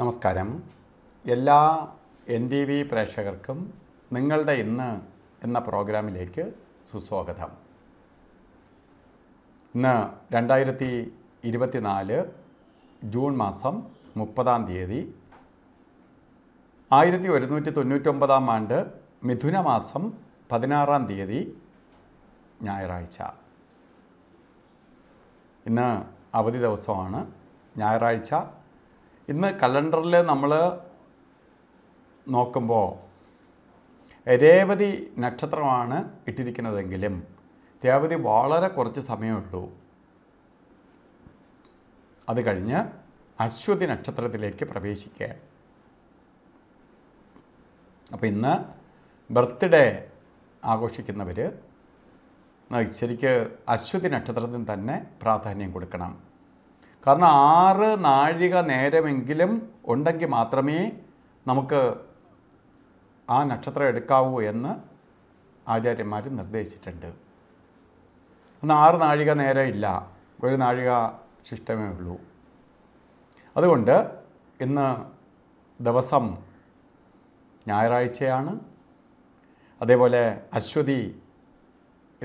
നമസ്കാരം എല്ലാ N T V പ്രേക്ഷകർക്കും നിങ്ങളുടെ ഇന്ന് എന്ന പ്രോഗ്രാമിലേക്ക് സുസ്വാഗതം ഇന്ന് രണ്ടായിരത്തി ഇരുപത്തിനാല് ജൂൺ മാസം മുപ്പതാം തീയതി ആയിരത്തി ഒരുന്നൂറ്റി തൊണ്ണൂറ്റൊമ്പതാം ആണ്ട് മിഥുന മാസം പതിനാറാം തീയതി ഞായറാഴ്ച ഇന്ന് അവധി ദിവസമാണ് ഞായറാഴ്ച ഇന്ന് കലണ്ടറിൽ നമ്മൾ നോക്കുമ്പോൾ രേവതി നക്ഷത്രമാണ് ഇട്ടിരിക്കുന്നതെങ്കിലും രേവതി വളരെ കുറച്ച് സമയമുള്ളൂ അത് കഴിഞ്ഞ് അശ്വതി നക്ഷത്രത്തിലേക്ക് പ്രവേശിക്കുക അപ്പോൾ ഇന്ന് ബർത്ത്ഡേ ആഘോഷിക്കുന്നവർ ശരിക്ക് അശ്വതി നക്ഷത്രത്തിന് തന്നെ പ്രാധാന്യം കൊടുക്കണം കാരണം ആറ് നാഴിക നേരമെങ്കിലും ഉണ്ടെങ്കിൽ മാത്രമേ നമുക്ക് ആ നക്ഷത്രം എടുക്കാവൂ എന്ന് ആചാര്യന്മാർ നിർദ്ദേശിച്ചിട്ടുണ്ട് ഒന്ന് ആറ് നാഴിക നേരം ഇല്ല ഒരു നാഴിക ശിഷ്ടമേ ഉള്ളൂ അതുകൊണ്ട് ഇന്ന് ദിവസം ഞായറാഴ്ചയാണ് അതേപോലെ അശ്വതി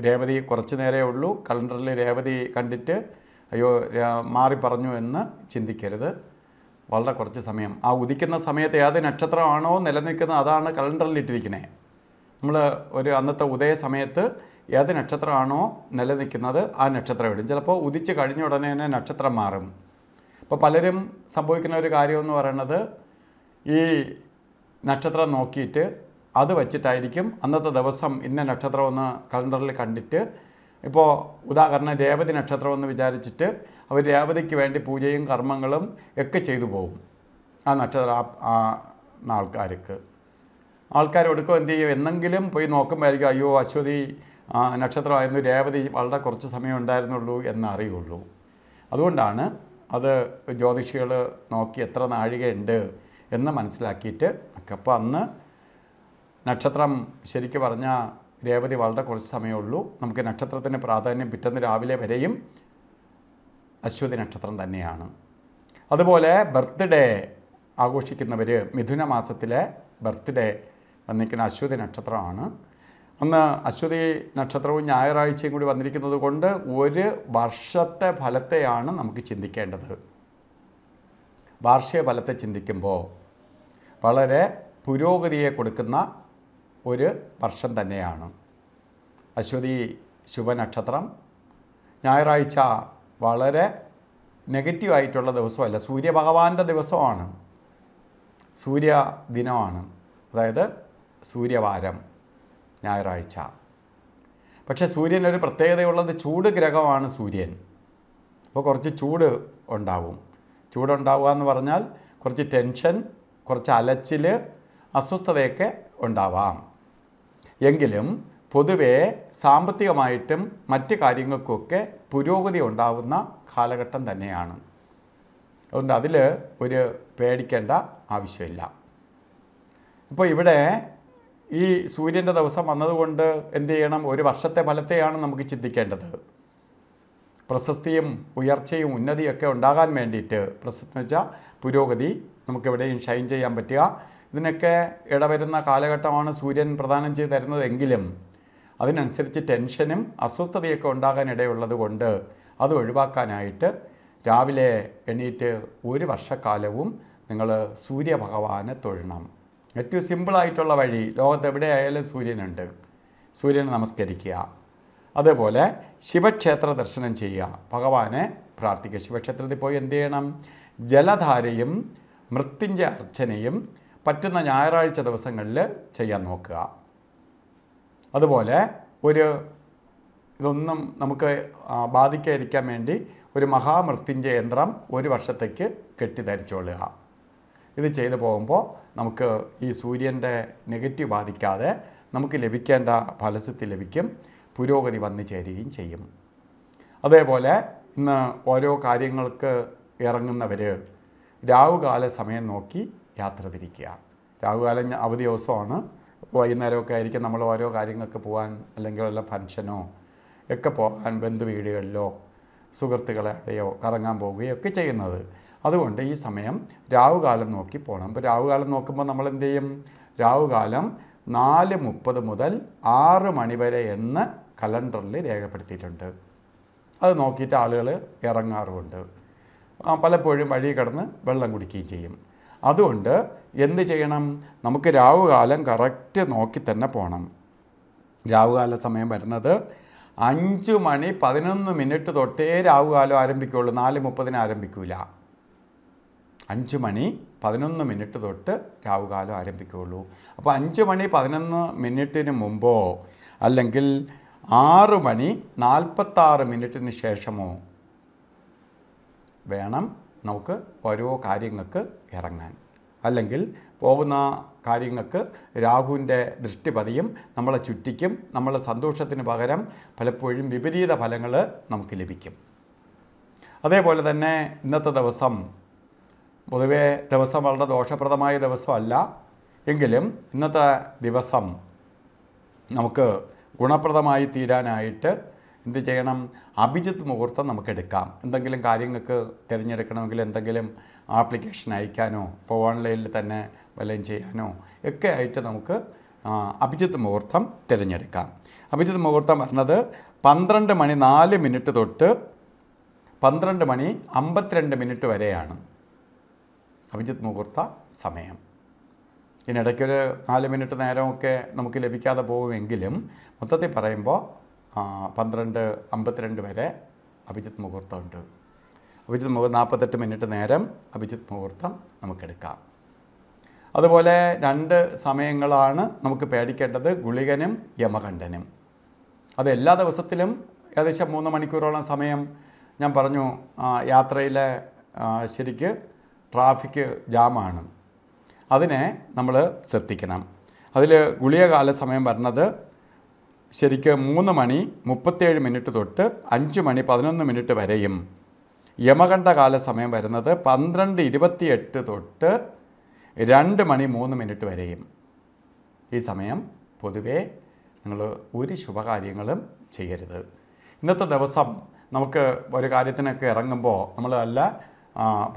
രേവതി കുറച്ച് നേരമേ ഉള്ളൂ കലണ്ടറിൽ രേവതി കണ്ടിട്ട് അയ്യോ മാറി പറഞ്ഞു എന്ന് ചിന്തിക്കരുത് വളരെ കുറച്ച് സമയം ആ ഉദിക്കുന്ന സമയത്ത് ഏത് നക്ഷത്രമാണോ നിലനിൽക്കുന്നത് അതാണ് കലണ്ടറിൽ ഇട്ടിരിക്കുന്നത് നമ്മൾ ഒരു അന്നത്തെ ഉദയ സമയത്ത് ഏത് നക്ഷത്രമാണോ നിലനിൽക്കുന്നത് ആ നക്ഷത്രം ഇടും ചിലപ്പോൾ ഉദിച്ച് കഴിഞ്ഞ ഉടനെ തന്നെ നക്ഷത്രം മാറും ഇപ്പോൾ പലരും സംഭവിക്കുന്ന ഒരു കാര്യമെന്ന് പറയുന്നത് ഈ നക്ഷത്രം നോക്കിയിട്ട് അത് വച്ചിട്ടായിരിക്കും അന്നത്തെ ദിവസം ഇന്ന നക്ഷത്രം ഒന്ന് കലണ്ടറിൽ കണ്ടിട്ട് ഇപ്പോൾ ഉദാഹരണം രേവതി നക്ഷത്രം എന്ന് വിചാരിച്ചിട്ട് അവർ രേവതിക്ക് വേണ്ടി പൂജയും കർമ്മങ്ങളും ഒക്കെ ചെയ്തു പോകും ആ നക്ഷത്ര ആൾക്കാർക്ക് ആൾക്കാർ ഒടുക്കം എന്ത് ചെയ്യും എന്നെങ്കിലും പോയി നോക്കുമ്പോഴായിരിക്കും അയ്യോ അശ്വതി നക്ഷത്രമായിരുന്നു രേവതി വളരെ കുറച്ച് സമയം ഉണ്ടായിരുന്നുള്ളൂ എന്നറിയുള്ളൂ അതുകൊണ്ടാണ് അത് ജ്യോതിഷികൾ നോക്കി എത്ര നാഴികയുണ്ട് എന്ന് മനസ്സിലാക്കിയിട്ട് അപ്പോൾ അന്ന് നക്ഷത്രം ശരിക്കും പറഞ്ഞാൽ രേവതി വളരെ കുറച്ച് സമയമേ ഉള്ളൂ നമുക്ക് നക്ഷത്രത്തിൻ്റെ പ്രാധാന്യം പിറ്റന്ന് രാവിലെ വരെയും അശ്വതി നക്ഷത്രം തന്നെയാണ് അതുപോലെ ബർത്ത്ഡേ ആഘോഷിക്കുന്നവർ മിഥുന മാസത്തിലെ ബർത്ത്ഡേ വന്നിരിക്കുന്ന അശ്വതി നക്ഷത്രമാണ് അന്ന് അശ്വതി നക്ഷത്രവും ഞായറാഴ്ചയും കൂടി വന്നിരിക്കുന്നത് കൊണ്ട് ഒരു വർഷത്തെ ഫലത്തെയാണ് നമുക്ക് ചിന്തിക്കേണ്ടത് വാർഷിക ഫലത്തെ ചിന്തിക്കുമ്പോൾ വളരെ പുരോഗതിയെ കൊടുക്കുന്ന ഒരു വർഷം തന്നെയാണ് അശ്വതി ശുഭനക്ഷത്രം ഞായറാഴ്ച വളരെ നെഗറ്റീവായിട്ടുള്ള ദിവസമല്ല സൂര്യഭഗവാന്റെ ദിവസമാണ് സൂര്യ ദിനമാണ് അതായത് സൂര്യവാരം ഞായറാഴ്ച പക്ഷേ സൂര്യനൊരു പ്രത്യേകതയുള്ളത് ചൂട് ഗ്രഹമാണ് സൂര്യൻ അപ്പോൾ കുറച്ച് ചൂട് ഉണ്ടാവും ചൂടുണ്ടാവുക എന്ന് പറഞ്ഞാൽ കുറച്ച് ടെൻഷൻ കുറച്ച് അലച്ചിൽ അസ്വസ്ഥതയൊക്കെ ഉണ്ടാവാം എങ്കിലും പൊതുവേ സാമ്പത്തികമായിട്ടും മറ്റ് കാര്യങ്ങൾക്കൊക്കെ പുരോഗതി ഉണ്ടാവുന്ന കാലഘട്ടം തന്നെയാണ് അതുകൊണ്ട് അതിൽ ഒരു പേടിക്കേണ്ട ആവശ്യമില്ല ഇപ്പോൾ ഇവിടെ ഈ സൂര്യൻ്റെ ദിവസം വന്നതുകൊണ്ട് എന്ത് ചെയ്യണം ഒരു വർഷത്തെ ഫലത്തെയാണ് നമുക്ക് ചിന്തിക്കേണ്ടത് പ്രശസ്തിയും ഉയർച്ചയും ഉന്നതിയൊക്കെ ഉണ്ടാകാൻ വേണ്ടിയിട്ട് പ്രശസ്തി വെച്ചാൽ പുരോഗതി നമുക്കെവിടെയും ഷൈൻ ചെയ്യാൻ പറ്റുക ഇതിനൊക്കെ ഇടവരുന്ന കാലഘട്ടമാണ് സൂര്യൻ പ്രദാനം ചെയ്ത് തരുന്നതെങ്കിലും അതിനനുസരിച്ച് ടെൻഷനും അസ്വസ്ഥതയൊക്കെ ഉണ്ടാകാൻ കൊണ്ട് അത് ഒഴിവാക്കാനായിട്ട് രാവിലെ എണീറ്റ് ഒരു വർഷക്കാലവും നിങ്ങൾ സൂര്യഭഗവാനെ തൊഴണം ഏറ്റവും സിമ്പിളായിട്ടുള്ള വഴി ലോകത്ത് എവിടെയായാലും സൂര്യനുണ്ട് സൂര്യനെ നമസ്കരിക്കുക അതേപോലെ ശിവക്ഷേത്ര ദർശനം ചെയ്യുക ഭഗവാനെ പ്രാർത്ഥിക്കുക ശിവക്ഷേത്രത്തിൽ പോയി എന്ത് ചെയ്യണം ജലധാരയും മൃത്യുഞ്ജയ അർച്ചനയും പറ്റുന്ന ഞായറാഴ്ച ദിവസങ്ങളിൽ ചെയ്യാൻ നോക്കുക അതുപോലെ ഒരു ഇതൊന്നും നമുക്ക് ബാധിക്കാതിരിക്കാൻ വേണ്ടി ഒരു മഹാമൃത്യുഞ്ജയ യന്ത്രം ഒരു വർഷത്തേക്ക് കെട്ടിധരിച്ചോളുക ഇത് ചെയ്തു പോകുമ്പോൾ നമുക്ക് ഈ സൂര്യൻ്റെ നെഗറ്റീവ് ബാധിക്കാതെ നമുക്ക് ലഭിക്കേണ്ട ഫലസിദ്ധി ലഭിക്കും പുരോഗതി വന്നു ചേരുകയും ചെയ്യും അതേപോലെ ഇന്ന് ഓരോ കാര്യങ്ങൾക്ക് ഇറങ്ങുന്നവർ രാവുകാല സമയം നോക്കി യാത്ര തിരിക്കുക രാഹുകാല അവധി ദിവസമാണ് വൈകുന്നേരമൊക്കെ ആയിരിക്കും നമ്മൾ ഓരോ കാര്യങ്ങൾക്ക് പോകാൻ അല്ലെങ്കിൽ വല്ല ഫങ്ഷനോ ഒക്കെ പോകാൻ ബന്ധു വീടുകളിലോ സുഹൃത്തുക്കളെയോ കറങ്ങാൻ പോവുകയോ ഒക്കെ ചെയ്യുന്നത് അതുകൊണ്ട് ഈ സമയം രാഹുകാലം നോക്കി പോകണം അപ്പോൾ രാഹുകാലം നോക്കുമ്പോൾ നമ്മൾ എന്ത് ചെയ്യും രാഹുകാലം നാല് മുപ്പത് മുതൽ ആറ് മണി വരെ എന്ന് കലണ്ടറിൽ രേഖപ്പെടുത്തിയിട്ടുണ്ട് അത് നോക്കിയിട്ട് ആളുകൾ ഇറങ്ങാറുമുണ്ട് പലപ്പോഴും വഴി കടന്ന് വെള്ളം കുടിക്കുകയും ചെയ്യും അതുകൊണ്ട് എന്ത് ചെയ്യണം നമുക്ക് രാവുകാലം കറക്റ്റ് നോക്കി തന്നെ പോകണം രാവുകാല സമയം വരുന്നത് അഞ്ച് മണി പതിനൊന്ന് മിനിറ്റ് തൊട്ടേ രാവുകാലം ആരംഭിക്കുകയുള്ളൂ നാല് മുപ്പതിന് ആരംഭിക്കൂല അഞ്ച് മണി പതിനൊന്ന് മിനിറ്റ് തൊട്ട് രാവുകാലം ആരംഭിക്കുകയുള്ളൂ അപ്പോൾ അഞ്ച് മണി പതിനൊന്ന് മിനിറ്റിന് മുമ്പോ അല്ലെങ്കിൽ ആറ് മണി നാൽപ്പത്താറ് മിനിറ്റിന് ശേഷമോ വേണം നമുക്ക് ഓരോ കാര്യങ്ങൾക്ക് ഇറങ്ങാൻ അല്ലെങ്കിൽ പോകുന്ന കാര്യങ്ങൾക്ക് രാഹുവിൻ്റെ ദൃഷ്ടിപതിയും നമ്മളെ ചുറ്റിക്കും നമ്മളെ സന്തോഷത്തിന് പകരം പലപ്പോഴും വിപരീത ഫലങ്ങൾ നമുക്ക് ലഭിക്കും അതേപോലെ തന്നെ ഇന്നത്തെ ദിവസം പൊതുവെ ദിവസം വളരെ ദോഷപ്രദമായ ദിവസമല്ല എങ്കിലും ഇന്നത്തെ ദിവസം നമുക്ക് ഗുണപ്രദമായി തീരാനായിട്ട് എന്ത് ചെയ്യണം അഭിജിത്ത് മുഹൂർത്തം നമുക്ക് എടുക്കാം എന്തെങ്കിലും കാര്യങ്ങൾക്ക് തിരഞ്ഞെടുക്കണമെങ്കിൽ എന്തെങ്കിലും ആപ്ലിക്കേഷൻ അയക്കാനോ ഇപ്പോൾ ഓൺലൈനിൽ തന്നെ വല്ലതും ചെയ്യാനോ ഒക്കെ ആയിട്ട് നമുക്ക് അഭിജിത്ത് മുഹൂർത്തം തിരഞ്ഞെടുക്കാം അഭിജിത്ത് മുഹൂർത്തം പറഞ്ഞത് പന്ത്രണ്ട് മണി നാല് മിനിറ്റ് തൊട്ട് പന്ത്രണ്ട് മണി അമ്പത്തിരണ്ട് മിനിറ്റ് വരെയാണ് അഭിജിത്ത് മുഹൂർത്ത സമയം ഇതിനിടയ്ക്കൊരു നാല് മിനിറ്റ് നേരമൊക്കെ നമുക്ക് ലഭിക്കാതെ പോകുമെങ്കിലും മൊത്തത്തിൽ പറയുമ്പോൾ പന്ത്രണ്ട് അമ്പത്തിരണ്ട് വരെ അഭിജിത്ത് മുഹൂർത്തമുണ്ട് അഭിജിത്ത് മുഹൂർത്തം നാൽപ്പത്തെട്ട് മിനിറ്റ് നേരം അഭിജിത്ത് മുഹൂർത്തം നമുക്കെടുക്കാം അതുപോലെ രണ്ട് സമയങ്ങളാണ് നമുക്ക് പേടിക്കേണ്ടത് ഗുളികനും യമകണ്ഠനും അത് എല്ലാ ദിവസത്തിലും ഏകദേശം മൂന്ന് മണിക്കൂറോളം സമയം ഞാൻ പറഞ്ഞു യാത്രയിലെ ശരിക്ക് ട്രാഫിക് ജാമാണ് അതിനെ നമ്മൾ ശ്രദ്ധിക്കണം അതിൽ ഗുളിയകാല സമയം വരുന്നത് ശരിക്കും മൂന്ന് മണി മുപ്പത്തേഴ് മിനിറ്റ് തൊട്ട് അഞ്ച് മണി പതിനൊന്ന് മിനിറ്റ് വരെയും യമകണ്ഠകാല സമയം വരുന്നത് പന്ത്രണ്ട് ഇരുപത്തിയെട്ട് തൊട്ട് രണ്ട് മണി മൂന്ന് മിനിറ്റ് വരെയും ഈ സമയം പൊതുവേ നിങ്ങൾ ഒരു ശുഭകാര്യങ്ങളും ചെയ്യരുത് ഇന്നത്തെ ദിവസം നമുക്ക് ഒരു കാര്യത്തിനൊക്കെ ഇറങ്ങുമ്പോൾ നമ്മൾ നല്ല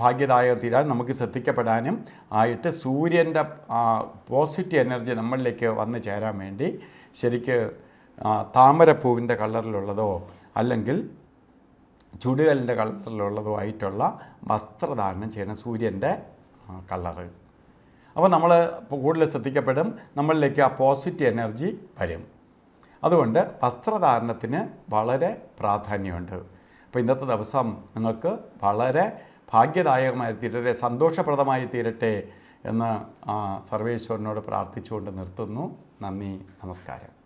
ഭാഗ്യദായം തീരാൻ നമുക്ക് ശ്രദ്ധിക്കപ്പെടാനും ആയിട്ട് സൂര്യൻ്റെ പോസിറ്റീവ് എനർജി നമ്മളിലേക്ക് വന്നു ചേരാൻ വേണ്ടി ശരിക്ക് താമരപ്പൂവിൻ്റെ കളറിലുള്ളതോ അല്ലെങ്കിൽ ചുടുകലിൻ്റെ കളറിലുള്ളതോ ആയിട്ടുള്ള വസ്ത്രധാരണം ചെയ്യണം സൂര്യൻ്റെ കളറ് അപ്പോൾ നമ്മൾ കൂടുതൽ ശ്രദ്ധിക്കപ്പെടും നമ്മളിലേക്ക് ആ പോസിറ്റീവ് എനർജി വരും അതുകൊണ്ട് വസ്ത്രധാരണത്തിന് വളരെ പ്രാധാന്യമുണ്ട് അപ്പോൾ ഇന്നത്തെ ദിവസം നിങ്ങൾക്ക് വളരെ ഭാഗ്യദായകമായി തീരട്ടെ സന്തോഷപ്രദമായി തീരട്ടെ എന്ന് സർവേശ്വരനോട് പ്രാർത്ഥിച്ചുകൊണ്ട് നിർത്തുന്നു നന്ദി നമസ്കാരം